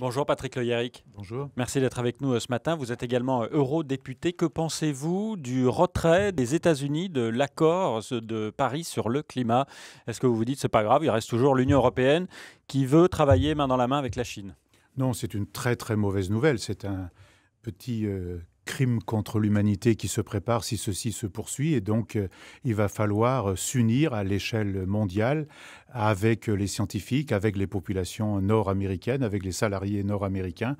Bonjour Patrick Loyeric. Bonjour. Merci d'être avec nous euh, ce matin. Vous êtes également euh, eurodéputé. Que pensez-vous du retrait des États-Unis de l'accord de Paris sur le climat Est-ce que vous vous dites c'est pas grave, il reste toujours l'Union européenne qui veut travailler main dans la main avec la Chine Non, c'est une très très mauvaise nouvelle. C'est un petit euh, crime contre l'humanité qui se prépare si ceci se poursuit et donc il va falloir s'unir à l'échelle mondiale avec les scientifiques, avec les populations nord-américaines, avec les salariés nord-américains,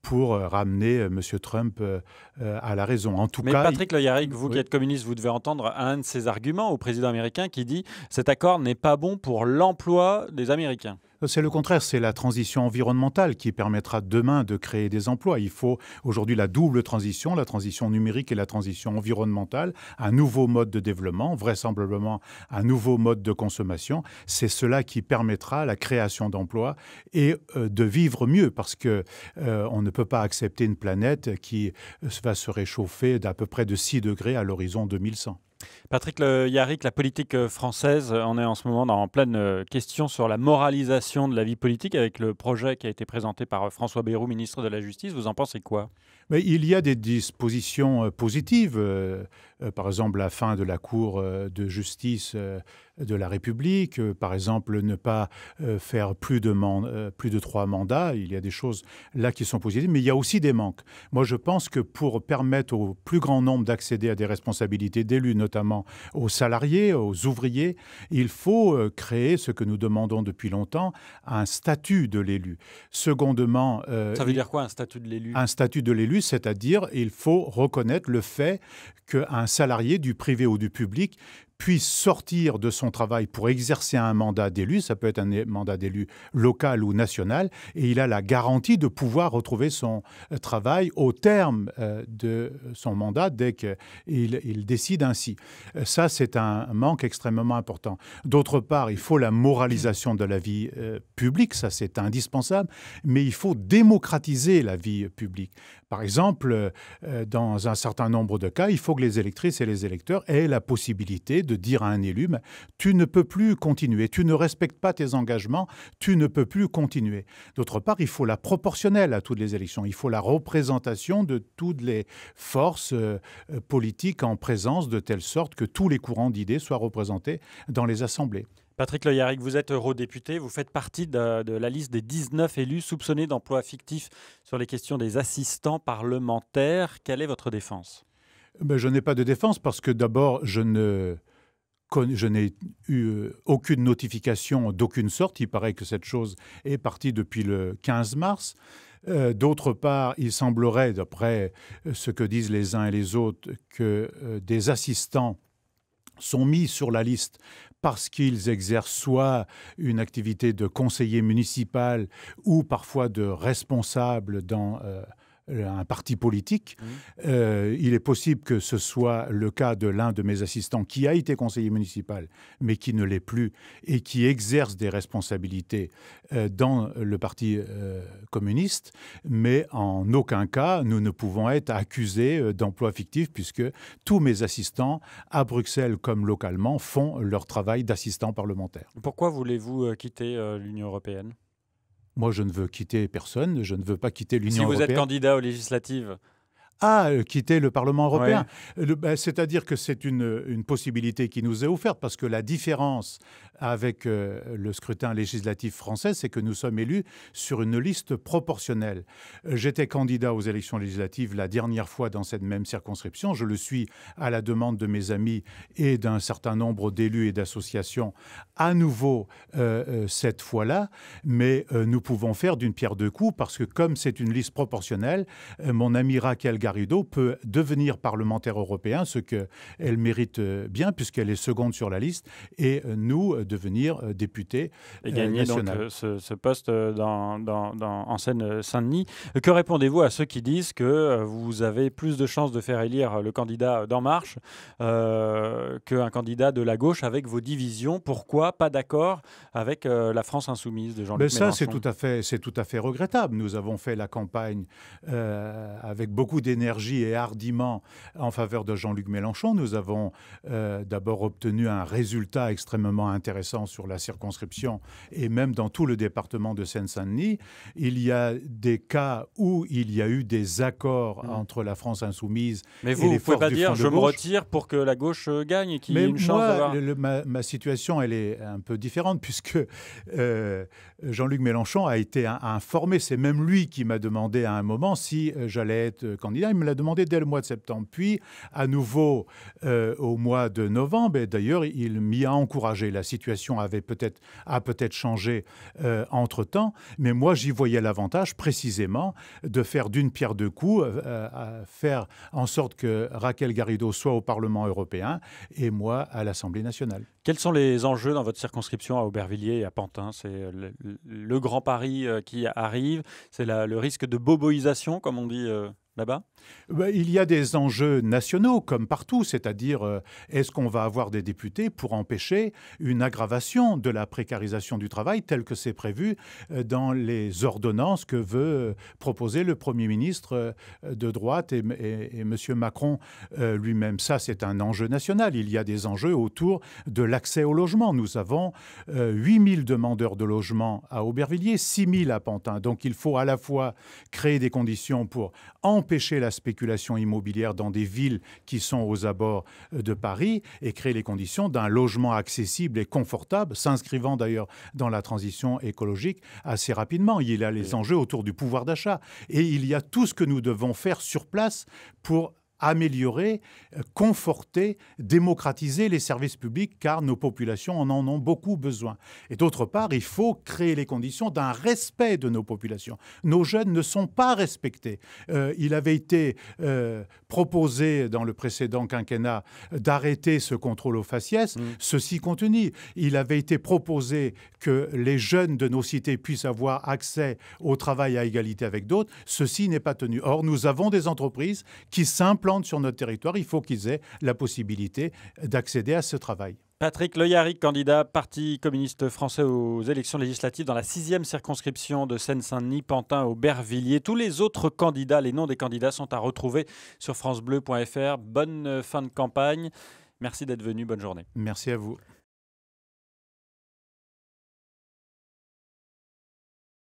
pour ramener euh, M. Trump euh, euh, à la raison. En tout Mais Patrick Le Yarrick, vous qui êtes communiste, vous devez entendre un de ses arguments au président américain qui dit cet accord n'est pas bon pour l'emploi des Américains. C'est le contraire, c'est la transition environnementale qui permettra demain de créer des emplois. Il faut aujourd'hui la double transition, la transition numérique et la transition environnementale, un nouveau mode de développement, vraisemblablement un nouveau mode de consommation. C'est cela qui permettra la création d'emplois et euh, de vivre mieux parce que euh, on ne peut pas accepter une planète qui euh, va se réchauffer d'à peu près de 6 degrés à l'horizon 2100. Patrick le Yarrick, la politique française, on est en ce moment en pleine question sur la moralisation de la vie politique avec le projet qui a été présenté par François Bayrou, ministre de la Justice. Vous en pensez quoi mais il y a des dispositions euh, positives, euh, euh, par exemple la fin de la Cour de justice de la République, par exemple ne pas faire plus de, plus de trois mandats. Il y a des choses là qui sont positives, mais il y a aussi des manques. Moi, je pense que pour permettre au plus grand nombre d'accéder à des responsabilités d'élus, notamment aux salariés, aux ouvriers, il faut créer ce que nous demandons depuis longtemps, un statut de l'élu. Secondement... Ça veut dire quoi un statut de l'élu Un statut de l'élu c'est-à-dire il faut reconnaître le fait qu'un salarié du privé ou du public puisse sortir de son travail pour exercer un mandat d'élu, ça peut être un mandat d'élu local ou national, et il a la garantie de pouvoir retrouver son euh, travail au terme euh, de son mandat dès qu'il il décide ainsi. Euh, ça, c'est un manque extrêmement important. D'autre part, il faut la moralisation de la vie publique, ça c'est indispensable, mais il faut démocratiser la vie publique. Par exemple, dans un certain nombre de cas, il faut que les électrices et les électeurs aient la possibilité de de dire à un élu, tu ne peux plus continuer, tu ne respectes pas tes engagements, tu ne peux plus continuer. D'autre part, il faut la proportionnelle à toutes les élections, il faut la représentation de toutes les forces euh, politiques en présence, de telle sorte que tous les courants d'idées soient représentés dans les assemblées. Patrick Yarrick, vous êtes eurodéputé, vous faites partie de, la liste des 19 élus soupçonnés d'emploi fictif sur les questions des assistants parlementaires. Quelle est votre défense ben, Je n'ai pas de défense parce que d'abord, je ne je n'ai eu euh, aucune notification d'aucune sorte. Il paraît que cette chose est partie depuis le 15 mars. Euh, d'autre part, il semblerait, d'après euh, ce que disent les uns et les autres, que des assistants sont mis sur la liste parce qu'ils exercent soit une activité de conseiller municipal ou parfois de responsable dans euh, un parti politique. Mmh. Euh, il est possible que ce soit le cas de l'un de mes assistants qui a été conseiller municipal, mais qui ne l'est plus et qui exerce des responsabilités euh, dans le parti communiste. Mais en aucun cas, nous ne pouvons être accusés d'emploi fictif puisque tous mes assistants à Bruxelles comme localement font leur travail d'assistant parlementaire. Pourquoi voulez-vous quitter l'Union européenne moi, je ne veux quitter personne, je ne veux pas quitter l'Union européenne. Si vous êtes candidat aux législatives, à euh, quitter le Parlement européen. Euh, ben, c'est-à-dire que c'est une, une, possibilité qui nous est offerte parce que la différence avec euh, le scrutin législatif français, c'est que nous sommes élus sur une liste proportionnelle. J'étais candidat aux élections législatives la dernière fois dans cette même circonscription. Je le suis à la demande de mes amis et d'un certain nombre d'élus et d'associations à nouveau cette fois-là. Mais nous pouvons faire d'une pierre deux coups parce que comme c'est une liste proportionnelle, mon ami Raquel Gar Garrido peut devenir parlementaire européen, ce qu'elle mérite euh, bien puisqu'elle est seconde sur la liste, et euh, nous euh, devenir député Et gagner ce, poste dans, en Seine-Saint-Denis. Que répondez-vous à ceux qui disent que vous avez plus de chances de faire élire le candidat d'En Marche qu'un candidat de la gauche avec vos divisions Pourquoi pas d'accord avec la France insoumise de Jean-Luc Mélenchon Ça, c'est tout, à fait, tout à fait regrettable. Nous avons fait la campagne avec beaucoup d'énergie énergie et hardiment en faveur de Jean-Luc Mélenchon. Nous avons euh, d'abord obtenu un résultat extrêmement intéressant sur la circonscription et même dans tout le département de Seine-Saint-Denis. Il y a des cas où il y a eu des accords mmh. entre la France insoumise Mais vous, Gauche. Mais vous ne pouvez pas dire je me retire pour que la gauche euh, gagne et qu'il ait une chance d'avoir. Ma, ma, situation, elle est un peu différente puisque euh, Jean-Luc Mélenchon a été informé. C'est même lui qui m'a demandé à un moment si euh, j'allais être euh, candidat. Il me l'a demandé dès le mois de septembre. Puis, à nouveau, euh, au mois de novembre, d'ailleurs, il m'y a encouragé. La situation avait peut-être, a peut-être changé entre-temps, mais moi, j'y voyais l'avantage précisément de faire d'une pierre deux coups, à faire en sorte que Raquel Garrido soit au Parlement européen et moi à l'Assemblée nationale. Quels sont les enjeux dans votre circonscription à Aubervilliers et à Pantin le grand pari euh, qui arrive, c'est le risque de boboisation, comme on dit euh, là-bas bah, Il y a des enjeux nationaux, comme partout, c'est-à-dire euh, est-ce qu'on va avoir des députés pour empêcher une aggravation de la précarisation du travail telle que c'est prévu euh, dans les ordonnances que veut euh, proposer le Premier ministre de droite et, et, M. Macron lui-même. Ça, c'est un enjeu national. Il y a des enjeux autour de l'accès au logement. Nous avons 8000 demandeurs de logement à Aubervilliers, 6000 à Pantin. Donc il faut à la fois créer des conditions pour en empêcher la spéculation immobilière dans des villes qui sont aux abords euh, de Paris et créer les conditions d'un logement accessible et confortable, s'inscrivant d'ailleurs dans la transition écologique assez rapidement. Il y a les enjeux autour du pouvoir d'achat et il y a tout ce que nous devons faire sur place pour améliorer, euh, conforter, démocratiser les services publics, car nos populations en en ont beaucoup besoin. Et d'autre part, il faut créer les conditions d'un respect de nos populations. Nos jeunes ne sont pas respectés. Euh, il avait été euh, proposé dans le précédent quinquennat d'arrêter ce contrôle aux faciès. Mm. Ceci contenu, Il avait été proposé que les jeunes de nos cités puissent avoir accès au travail à égalité avec d'autres. Ceci n'est pas tenu. Or, nous avons des entreprises qui s'implantent sur notre territoire, il faut qu'ils aient la possibilité d'accéder à ce travail. Patrick Yari, candidat Parti communiste français aux élections législatives dans la sixième circonscription de Seine-Saint-Denis, Pantin, Aubervilliers. Tous les autres candidats, les noms des candidats sont à retrouver sur francebleu.fr. Bonne fin de campagne. Merci d'être venu. Bonne journée. Merci à vous.